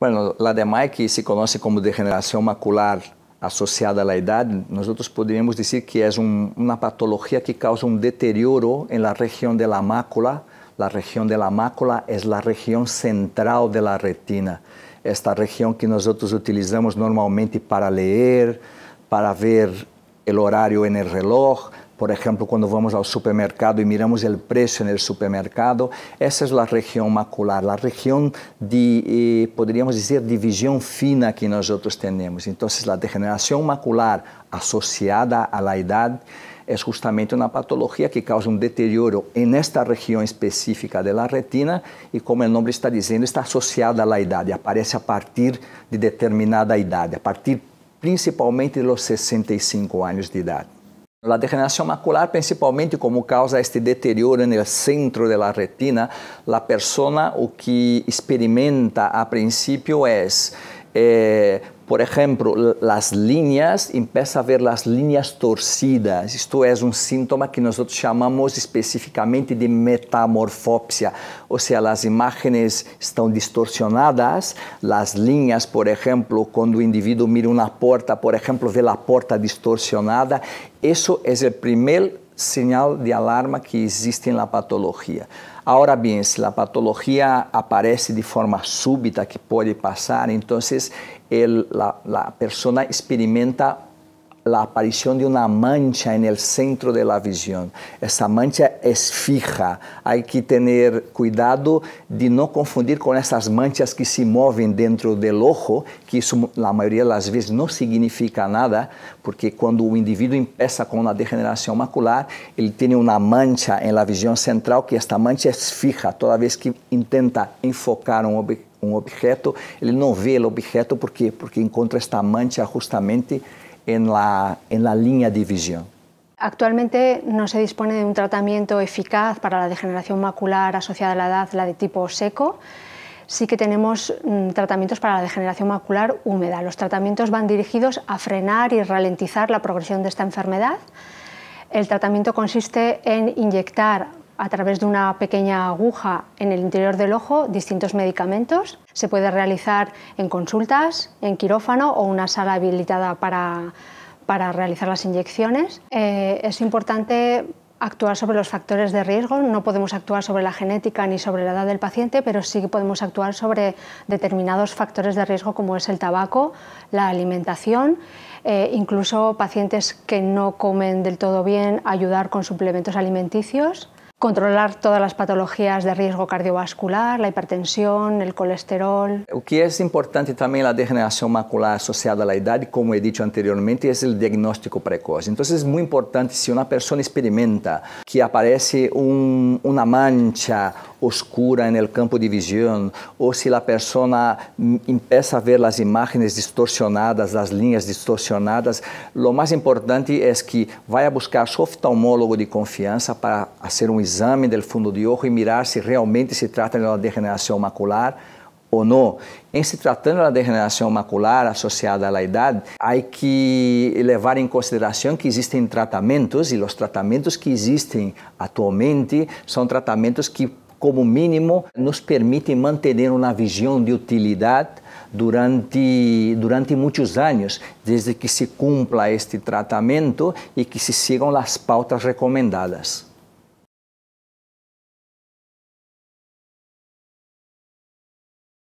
Bueno, la DMAI, que se conoce como degeneración macular asociada a la edad, nosotros podríamos decir que es una patología que causa un deterioro en la región de la mácula. La región de la mácula es la región central de la retina. Esta región que nosotros utilizamos normalmente para leer, para ver el horario en el reloj, Por ejemplo, cuando vamos al supermercado y miramos el precio en el supermercado, esa es la región macular, la región de, eh, podríamos decir, división fina que nosotros tenemos. Entonces, la degeneración macular asociada a la edad é justamente uma patologia que causa um deterioro esta região específica da retina e, como o nome está dizendo, está associada à idade, aparece a partir de determinada idade, a partir principalmente dos 65 anos de idade. La degeneración macular principalmente como causa este deterioro en el centro de la retina, la persona o que experimenta a principio es Eh, por ejemplo, las líneas, empieza a ver las líneas torcidas. Esto es un síntoma que nosotros llamamos específicamente de metamorfopsia. O sea, las imágenes están distorsionadas, las líneas, por ejemplo, cuando el individuo mira una puerta, por ejemplo, ve la puerta distorsionada. Eso es el primer sinal de alarma que existe na patologia. Agora bem, se a patologia aparece de forma súbita que pode passar, então a pessoa experimenta la aparición de una mancha en el centro de la visión. Esa mancha es fija. Hay que tener cuidado de no confundir con esas manchas que se mueven dentro del ojo, que eso la mayoría de las veces no significa nada, porque cuando o individuo empieza con una degeneración macular, él tiene una mancha en la visión central, que esta mancha es fija. Toda vez que intenta enfocar un um objeto, ele não vê o objeto por quê? Porque encontra esta mancha justamente en la, en la línea división. Actualmente no se dispone de un tratamiento eficaz para la degeneración macular asociada a la edad, la de tipo seco. Sí que tenemos mm, tratamientos para la degeneración macular húmeda. Los tratamientos van dirigidos a frenar y ralentizar la progresión de esta enfermedad. El tratamiento consiste en inyectar a través de una pequeña aguja en el interior del ojo distintos medicamentos. Se puede realizar en consultas, en quirófano o una sala habilitada para, realizar las inyecciones. Eh, es importante actuar sobre los factores de riesgo. No podemos actuar sobre la genética ni sobre la edad del paciente, pero sí podemos actuar sobre determinados factores de riesgo como es el tabaco, la alimentación, eh, incluso pacientes que no comen del todo bien, ayudar con suplementos alimenticios controlar todas las patologías de riesgo cardiovascular, la hipertensión, el colesterol. Lo que es importante también la degeneración macular asociada a la edad, como he dicho anteriormente, es el diagnóstico precoz. Entonces es muy importante si una persona experimenta que aparece una mancha oscura no campo de visão, ou se a pessoa começa a ver as imagens distorcionadas, as linhas distorcionadas. o mais importante é que vá buscar seu oftalmólogo de confiança para fazer um exame do fundo de olho e mirar se realmente se trata de uma degeneração macular ou não. Em se tratando da degeneração macular associada à idade, há que levar em consideração que existem tratamentos e os tratamentos que existem atualmente são tratamentos que como mínimo, nos permite manter uma visão de utilidade durante, durante muitos anos, desde que se cumpra este tratamento e que se sigam as pautas recomendadas.